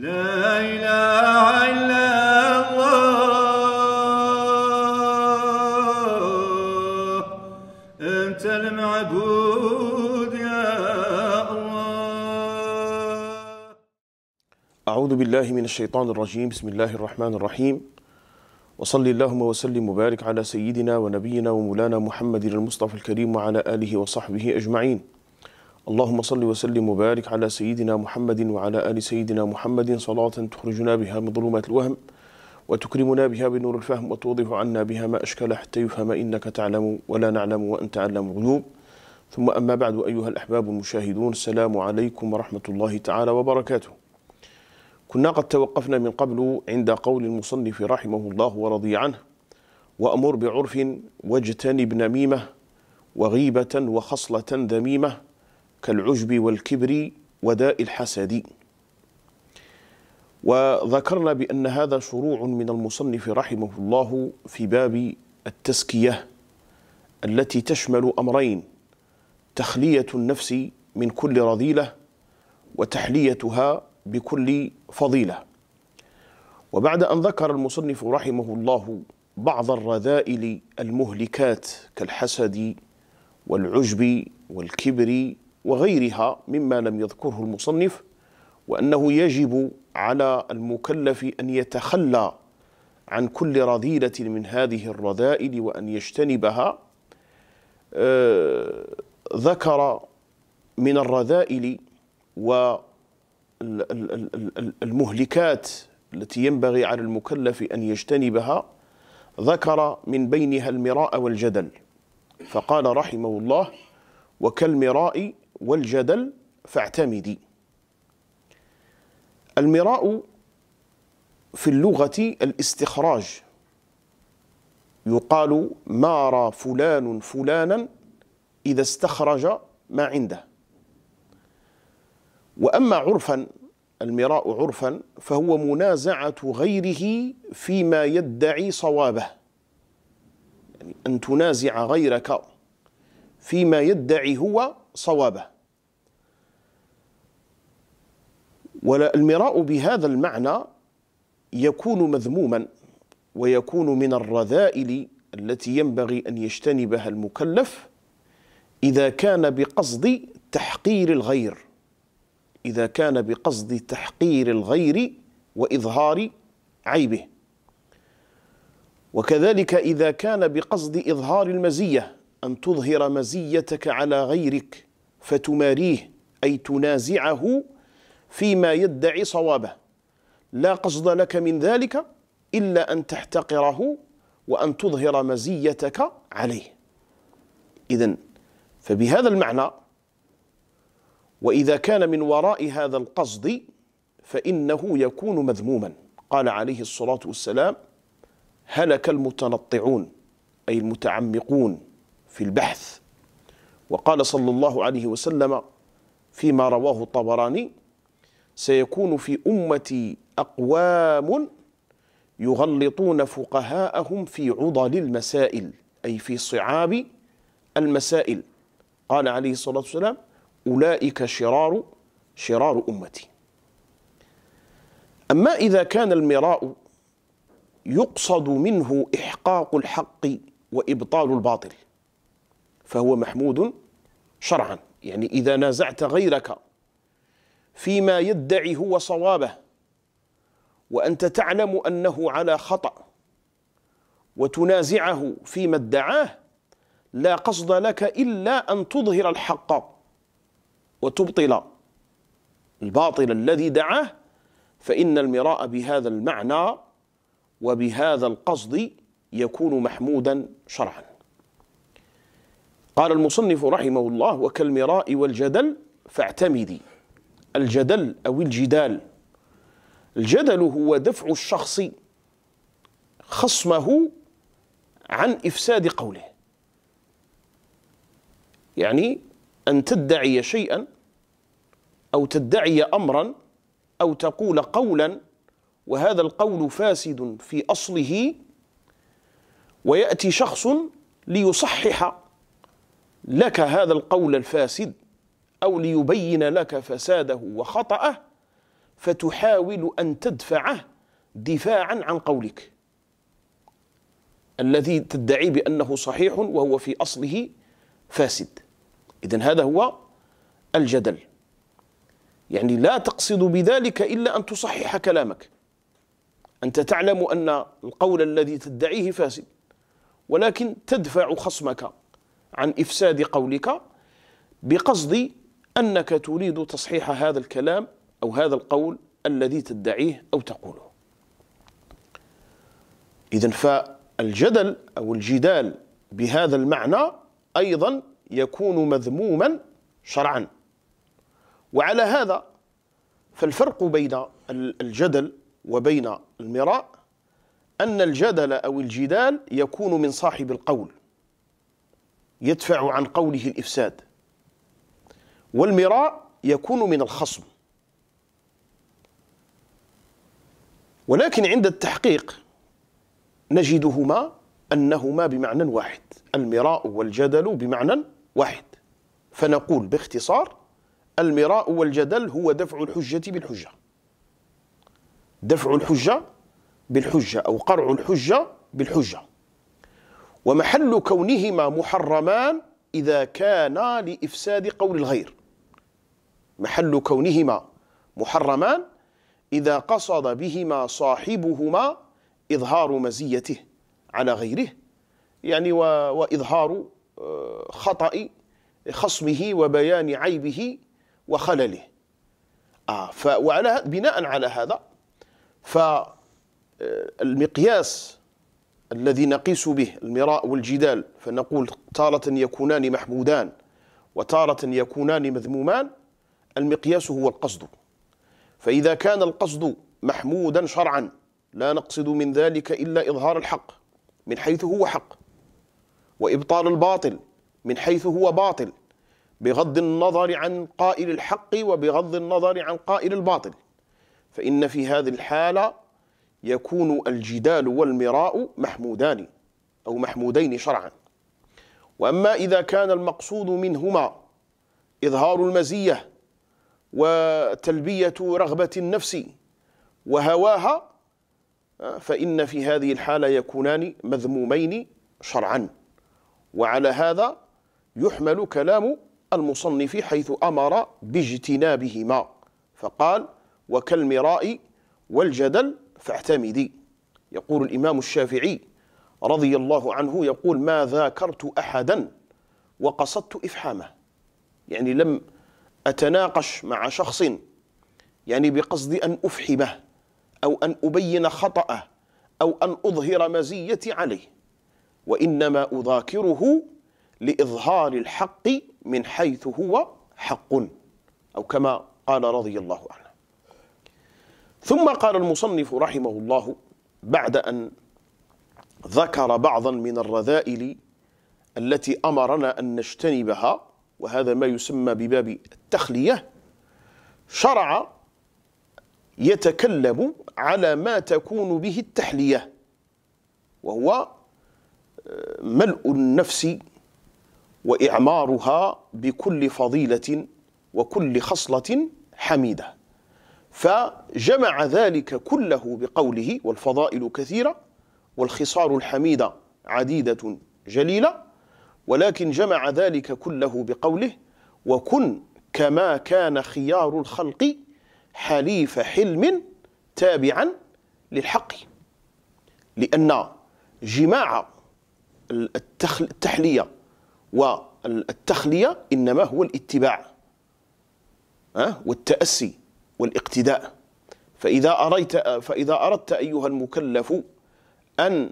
لا إله إلا الله أنت المعبود يا الله أعوذ بالله من الشيطان الرجيم بسم الله الرحمن الرحيم وصل اللهم وسلم وبارك على سيدنا ونبينا ومولانا محمد المصطفى الكريم وعلى آله وصحبه أجمعين اللهم صل وسلم وبارك على سيدنا محمد وعلى آل سيدنا محمد صلاة تخرجنا بها من ظلمات الوهم وتكرمنا بها بنور الفهم وتوضح عنا بها ما أشكل حتى يفهم إنك تعلم ولا نعلم وأنت تعلم الغيوب ثم أما بعد أيها الأحباب المشاهدون السلام عليكم ورحمة الله تعالى وبركاته كنا قد توقفنا من قبل عند قول المصنف رحمه الله ورضي عنه وأمر بعرف واجتنب نميمة وغيبة وخصلة ذميمة كالعجب والكبر وداء الحسد وذكرنا بأن هذا شروع من المصنف رحمه الله في باب التزكية التي تشمل أمرين تخلية النفس من كل رذيلة وتحليتها بكل فضيلة وبعد أن ذكر المصنف رحمه الله بعض الرذائل المهلكات كالحسد والعجب والكبر وغيرها مما لم يذكره المصنف وأنه يجب على المكلف أن يتخلى عن كل رذيلة من هذه الرذائل وأن يجتنبها آه، ذكر من الرذائل والمهلكات التي ينبغي على المكلف أن يجتنبها ذكر من بينها المراء والجدل فقال رحمه الله وكالمراء والجدل فاعتمدي المراء في اللغة الاستخراج يقال ما رى فلان فلانا إذا استخرج ما عنده وأما عرفا المراء عرفا فهو منازعة غيره فيما يدعي صوابه يعني أن تنازع غيرك فيما يدعي هو صوابه والمراء بهذا المعنى يكون مذموما ويكون من الرذائل التي ينبغي أن يجتنبها المكلف إذا كان بقصد تحقير الغير إذا كان بقصد تحقير الغير وإظهار عيبه وكذلك إذا كان بقصد إظهار المزية أن تظهر مزيتك على غيرك فتماريه أي تنازعه فيما يدعي صوابه لا قصد لك من ذلك إلا أن تحتقره وأن تظهر مزيتك عليه إذا فبهذا المعنى وإذا كان من وراء هذا القصد فإنه يكون مذموما قال عليه الصلاة والسلام هلك المتنطعون أي المتعمقون في البحث وقال صلى الله عليه وسلم فيما رواه الطبراني سيكون في أمتي أقوام يغلطون فقهاءهم في عضل المسائل أي في صعاب المسائل قال عليه الصلاة والسلام أولئك شرار شرار أمتي أما إذا كان المراء يقصد منه إحقاق الحق وإبطال الباطل فهو محمود شرعا يعني إذا نازعت غيرك فيما يدعي هو صوابه وأنت تعلم أنه على خطأ وتنازعه فيما ادعاه لا قصد لك إلا أن تظهر الحق وتبطل الباطل الذي دعاه فإن المراء بهذا المعنى وبهذا القصد يكون محمودا شرعا قال المصنف رحمه الله وكالمراء والجدل فاعتمدي الجدل أو الجدال الجدل هو دفع الشخص خصمه عن إفساد قوله يعني أن تدعي شيئا أو تدعي أمرا أو تقول قولا وهذا القول فاسد في أصله ويأتي شخص ليصحح لك هذا القول الفاسد أو ليبين لك فساده وخطأه فتحاول أن تدفعه دفاعا عن قولك الذي تدعي بأنه صحيح وهو في أصله فاسد إذا هذا هو الجدل يعني لا تقصد بذلك إلا أن تصحح كلامك أنت تعلم أن القول الذي تدعيه فاسد ولكن تدفع خصمك عن إفساد قولك بقصد أنك تريد تصحيح هذا الكلام أو هذا القول الذي تدعيه أو تقوله إذا فالجدل أو الجدال بهذا المعنى أيضا يكون مذموما شرعا وعلى هذا فالفرق بين الجدل وبين المراء أن الجدل أو الجدال يكون من صاحب القول يدفع عن قوله الإفساد والمراء يكون من الخصم ولكن عند التحقيق نجدهما أنهما بمعنى واحد المراء والجدل بمعنى واحد فنقول باختصار المراء والجدل هو دفع الحجة بالحجة دفع الحجة بالحجة أو قرع الحجة بالحجة ومحل كونهما محرمان إذا كانا لإفساد قول الغير محل كونهما محرمان إذا قصد بهما صاحبهما إظهار مزيته على غيره يعني وإظهار آه، خطأ خصمه وبيان عيبه وخلله آه وعلى بناء على هذا فالمقياس آه، الذي نقيس به المراء والجدال فنقول تارة يكونان محمودان وتارة يكونان مذمومان المقياس هو القصد فإذا كان القصد محمودا شرعا لا نقصد من ذلك إلا إظهار الحق من حيث هو حق وإبطال الباطل من حيث هو باطل بغض النظر عن قائل الحق وبغض النظر عن قائل الباطل فإن في هذه الحالة يكون الجدال والمراء محمودان أو محمودين شرعا وأما إذا كان المقصود منهما إظهار المزية وتلبية رغبة النفس وهواها فإن في هذه الحالة يكونان مذمومين شرعا وعلى هذا يحمل كلام المصنف حيث أمر باجتنابهما فقال وكالمراء والجدل فاعتمدي يقول الإمام الشافعي رضي الله عنه يقول ما ذاكرت أحدا وقصدت إفحامه يعني لم أتناقش مع شخص يعني بقصد أن أفحمه أو أن أبين خطأه أو أن أظهر مزيتي عليه وإنما أذاكره لإظهار الحق من حيث هو حق أو كما قال رضي الله عنه ثم قال المصنف رحمه الله بعد أن ذكر بعضا من الرذائل التي أمرنا أن نجتنبها وهذا ما يسمى بباب التخلية شرع يتكلم على ما تكون به التحلية وهو آه، ملء النفس وإعمارها بكل فضيلة وكل خصلة حميدة فجمع ذلك كله بقوله والفضائل كثيرة والخصال الحميدة عديدة جليلة ولكن جمع ذلك كله بقوله وكن كما كان خيار الخلق حليف حلم تابعا للحق لأن جماع التحلية والتخلية إنما هو الاتباع والتأسي والاقتداء فإذا أريت فإذا أردت أيها المكلف أن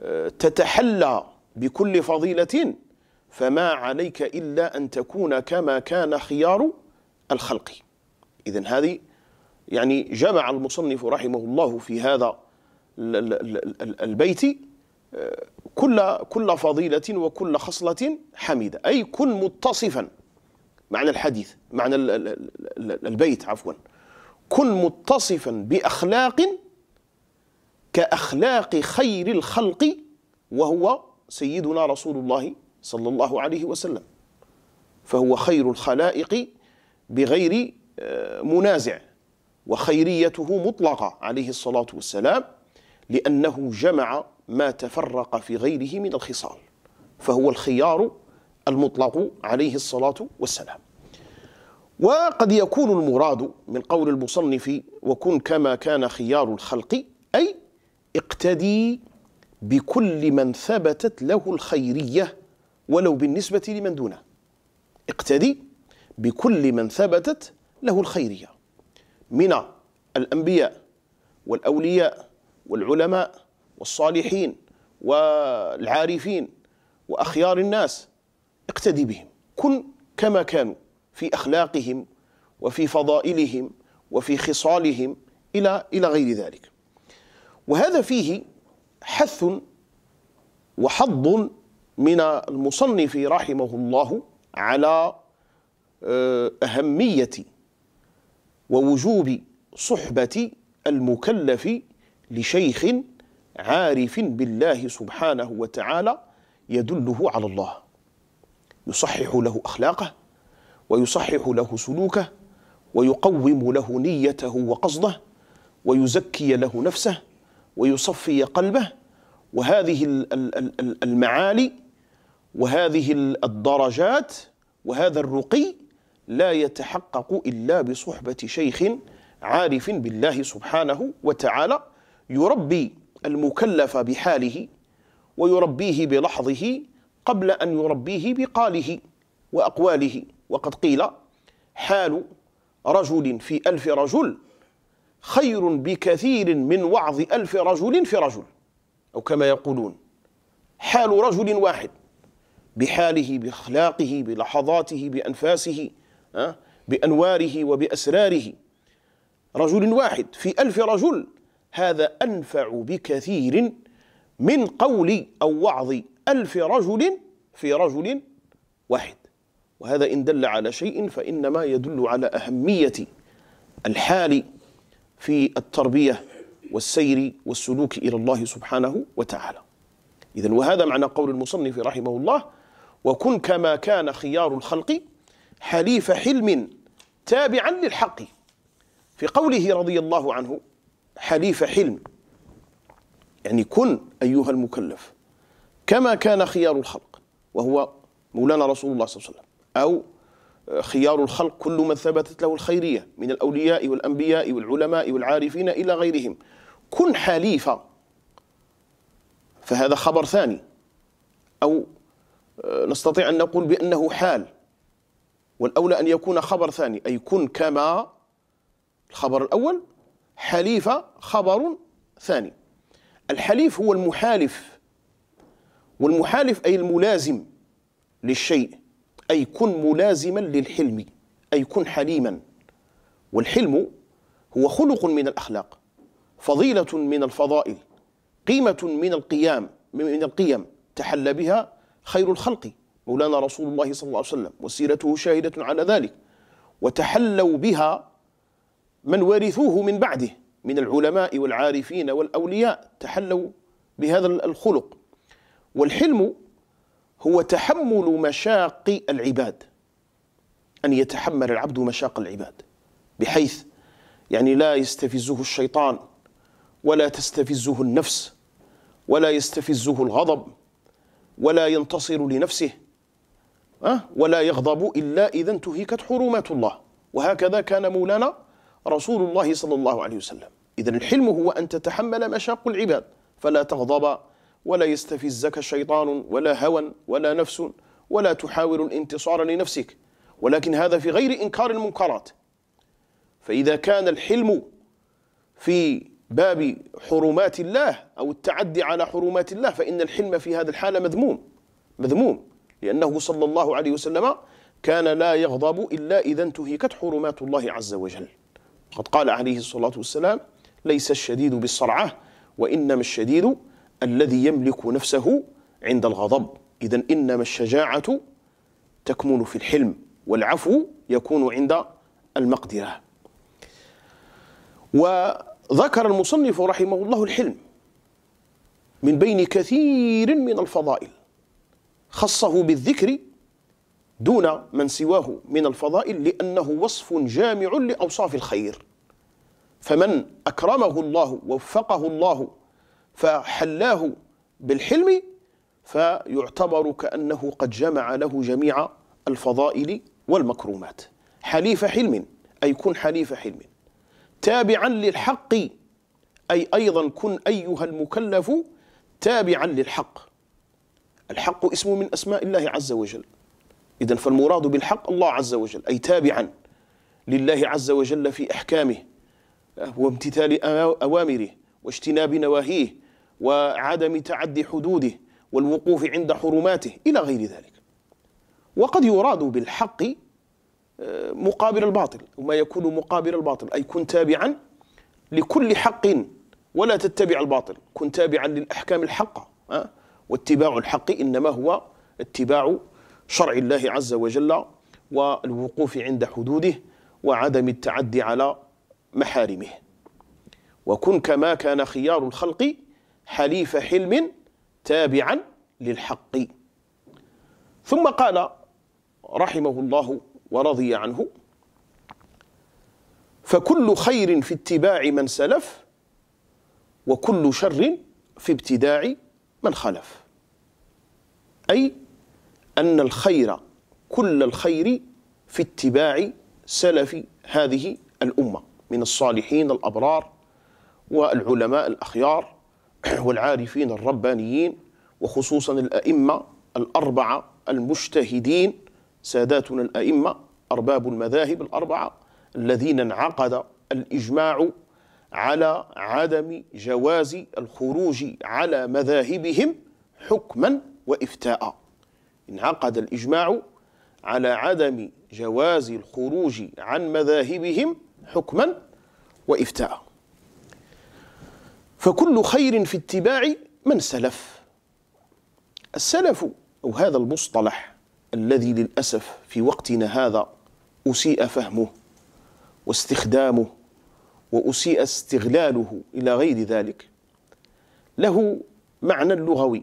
آه، تتحلى بكل فضيلة فما عليك إلا أن تكون كما كان خيار الخلق إذا هذه يعني جمع المصنف رحمه الله في هذا البيت آه، كل كل فضيلة وكل خصلة حميدة أي كن متصفا معنى الحديث معنى البيت عفوا كن متصفا باخلاق كاخلاق خير الخلق وهو سيدنا رسول الله صلى الله عليه وسلم فهو خير الخلائق بغير آه، منازع وخيريته مطلقه عليه الصلاه والسلام لانه جمع ما تفرق في غيره من الخصال فهو الخيار المطلق عليه الصلاه والسلام وقد يكون المراد من قول المصنف وكن كما كان خيار الخلق أي اقتدي بكل من ثبتت له الخيرية ولو بالنسبة لمن دونه اقتدي بكل من ثبتت له الخيرية من الأنبياء والأولياء والعلماء والصالحين والعارفين وأخيار الناس اقتدي بهم كن كما كانوا في اخلاقهم وفي فضائلهم وفي خصالهم الى الى غير ذلك. وهذا فيه حث وحظ من المصنف رحمه الله على آه، اهميه ووجوب صحبه المكلف لشيخ عارف بالله سبحانه وتعالى يدله على الله يصحح له اخلاقه ويصحح له سلوكه ويقوم له نيته وقصده ويزكي له نفسه ويصفي قلبه وهذه المعالي وهذه الدرجات وهذا الرقي لا يتحقق الا بصحبه شيخ عارف بالله سبحانه وتعالى يربي المكلف بحاله ويربيه بلحظه قبل ان يربيه بقاله واقواله وقد قيل حال رجل في ألف رجل خير بكثير من وعظ ألف رجل في رجل أو كما يقولون حال رجل واحد بحاله بأخلاقه بلحظاته بأنفاسه بأنواره وبأسراره رجل واحد في ألف رجل هذا أنفع بكثير من قول أو وعظ ألف رجل في رجل واحد وهذا إن دل على شيء فإنما يدل على أهمية الحال في التربية والسير والسلوك إلى الله سبحانه وتعالى إذا وهذا معنى قول المصنف رحمه الله وكن كما كان خيار الخلق حليف حلم تابعا للحق في قوله رضي الله عنه حليف حلم يعني كن أيها المكلف كما كان خيار الخلق وهو مولانا رسول الله صلى الله عليه وسلم أو خيار الخلق كل من ثبتت له الخيرية من الأولياء والأنبياء والعلماء والعارفين إلى غيرهم كن حليفا فهذا خبر ثاني أو آه، نستطيع أن نقول بأنه حال والأولى أن يكون خبر ثاني أي كن كما الخبر الأول حليفة خبر ثاني الحليف هو المحالف والمحالف أي الملازم للشيء أي كن ملازما للحلم أي كن حليما والحلم هو خلق من الأخلاق فضيلة من الفضائل قيمة من القيام من القيم تحلى بها خير الخلق مولانا رسول الله صلى الله عليه وسلم وسيرته شاهدة على ذلك وتحلوا بها من ورثوه من بعده من العلماء والعارفين والأولياء تحلوا بهذا الخلق والحلم هو تحمل مشاق العباد أن يتحمل العبد مشاق العباد بحيث يعني لا يستفزه الشيطان ولا تستفزه النفس ولا يستفزه الغضب ولا ينتصر لنفسه ولا يغضب إلا إذا انتهكت حرمات الله وهكذا كان مولانا رسول الله صلى الله عليه وسلم إذا الحلم هو أن تتحمل مشاق العباد فلا تغضب ولا يستفزك شيطان ولا هوى ولا نفس ولا تحاول الانتصار لنفسك ولكن هذا في غير إنكار المنكرات فإذا كان الحلم في باب حرمات الله أو التعدي على حرمات الله فإن الحلم في هذا الحالة مذموم مذموم لأنه صلى الله عليه وسلم كان لا يغضب إلا إذا انتهكت حرمات الله عز وجل قد قال عليه الصلاة والسلام ليس الشديد بالصرعة وإنما الشديد الذي يملك نفسه عند الغضب إذا إنما الشجاعة تكمن في الحلم والعفو يكون عند المقدرة وذكر المصنف رحمه الله الحلم من بين كثير من الفضائل خصه بالذكر دون من سواه من الفضائل لأنه وصف جامع لأوصاف الخير فمن أكرمه الله ووفقه الله فحلاه بالحلم فيعتبر كأنه قد جمع له جميع الفضائل والمكرومات حليف حلم أي كن حليف حلم تابعا للحق أي أيضا كن أيها المكلف تابعا للحق الحق اسم من أسماء الله عز وجل إذا فالمراد بالحق الله عز وجل أي تابعا لله عز وجل في أحكامه وامتثال أوامره واجتناب نواهيه وعدم تعدي حدوده والوقوف عند حرماته إلى غير ذلك وقد يراد بالحق آه، مقابل الباطل وما يكون مقابل الباطل أي كن تابعا لكل حق ولا تتبع الباطل كن تابعا للأحكام الحقة آه، واتباع الحق إنما هو اتباع شرع الله عز وجل والوقوف عند حدوده وعدم التعدي على محارمه وكن كما كان خيار الخلق حليف حلم تابعا للحق ثم قال رحمه الله ورضي عنه فكل خير في اتباع من سلف وكل شر في ابتداع من خلف أي أن الخير كل الخير في اتباع سلف هذه الأمة من الصالحين الأبرار والعلماء الأخيار والعارفين الربانيين وخصوصا الأئمة الأربعة المجتهدين ساداتنا الأئمة أرباب المذاهب الأربعة الذين انعقد الإجماع على عدم جواز الخروج على مذاهبهم حكما وافتاء انعقد الاجماع على عدم جواز الخروج عن مذاهبهم حكما وافتاء فكل خير في اتباع من سلف السلف أو هذا المصطلح الذي للأسف في وقتنا هذا أسيء فهمه واستخدامه وأسيء استغلاله إلى غير ذلك له معنى لغوي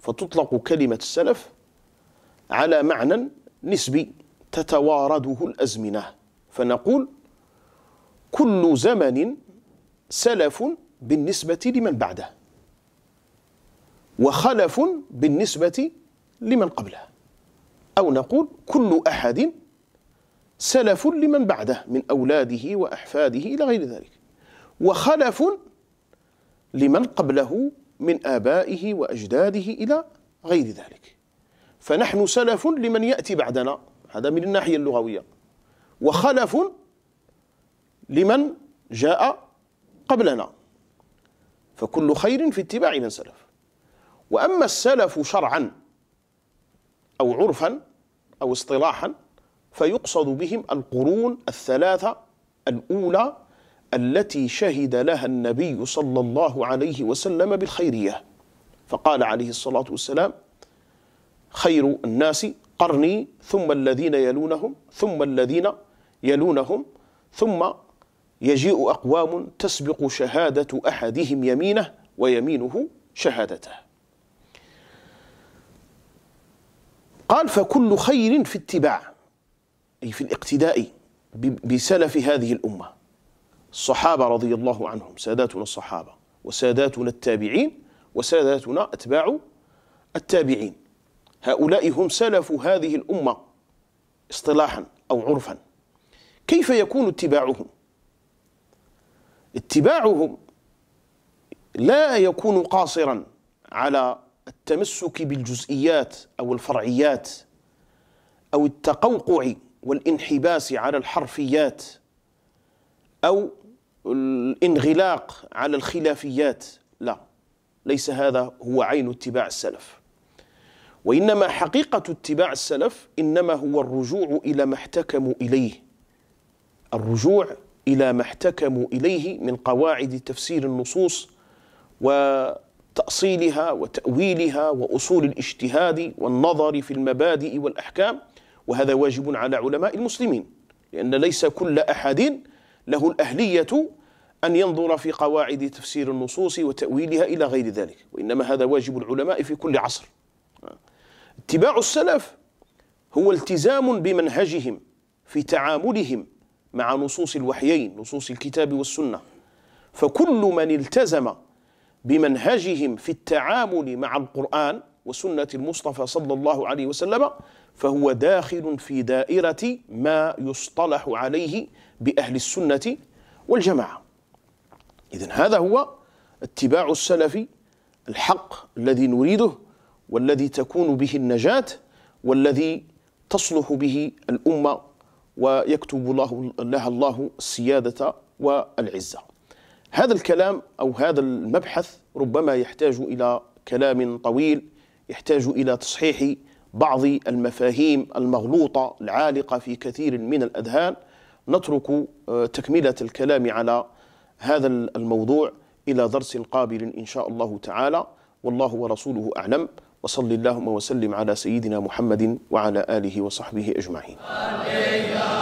فتطلق كلمة السلف على معنى نسبي تتوارده الأزمنة فنقول كل زمن سلف بالنسبة لمن بعده وخلف بالنسبة لمن قبله أو نقول كل أحد سلف لمن بعده من أولاده وأحفاده إلى غير ذلك وخلف لمن قبله من آبائه وأجداده إلى غير ذلك فنحن سلف لمن يأتي بعدنا هذا من الناحية اللغوية وخلف لمن جاء قبلنا فكل خير في اتباع من سلف وأما السلف شرعا أو عرفا أو اصطلاحا فيقصد بهم القرون الثلاثة الأولى التي شهد لها النبي صلى الله عليه وسلم بالخيرية فقال عليه الصلاة والسلام خير الناس قرني ثم الذين يلونهم ثم الذين يلونهم ثم يجيء أقوام تسبق شهادة أحدهم يمينه ويمينه شهادته قال فكل خير في اتباع أي في الاقتداء بسلف هذه الأمة الصحابة رضي الله عنهم ساداتنا الصحابة وساداتنا التابعين وساداتنا أتباع التابعين هؤلاء هم سلف هذه الأمة اصطلاحا أو عرفا كيف يكون اتباعهم اتباعهم لا يكون قاصرا على التمسك بالجزئيات او الفرعيات او التقوقع والانحباس على الحرفيات او الانغلاق على الخلافيات لا ليس هذا هو عين اتباع السلف وانما حقيقه اتباع السلف انما هو الرجوع الى ما احتكموا اليه الرجوع إلى ما احتكموا إليه من قواعد تفسير النصوص وتأصيلها وتأويلها وأصول الاجتهاد والنظر في المبادئ والأحكام وهذا واجب على علماء المسلمين لأن ليس كل أحد له الأهلية أن ينظر في قواعد تفسير النصوص وتأويلها إلى غير ذلك وإنما هذا واجب العلماء في كل عصر اتباع السلف هو التزام بمنهجهم في تعاملهم مع نصوص الوحيين نصوص الكتاب والسنة فكل من التزم بمنهجهم في التعامل مع القرآن وسنة المصطفى صلى الله عليه وسلم فهو داخل في دائرة ما يصطلح عليه بأهل السنة والجماعة إذا هذا هو اتباع السلف الحق الذي نريده والذي تكون به النجاة والذي تصلح به الأمة ويكتب الله لها الله السيادة والعزة هذا الكلام أو هذا المبحث ربما يحتاج إلى كلام طويل يحتاج إلى تصحيح بعض المفاهيم المغلوطة العالقة في كثير من الأذهان نترك آه، تكملة الكلام على هذا الموضوع إلى درس قابل إن شاء الله تعالى والله ورسوله أعلم وصل اللهم وسلم على سيدنا محمد وعلى آله وصحبه أجمعين